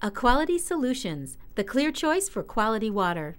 Aquality Solutions, the clear choice for quality water.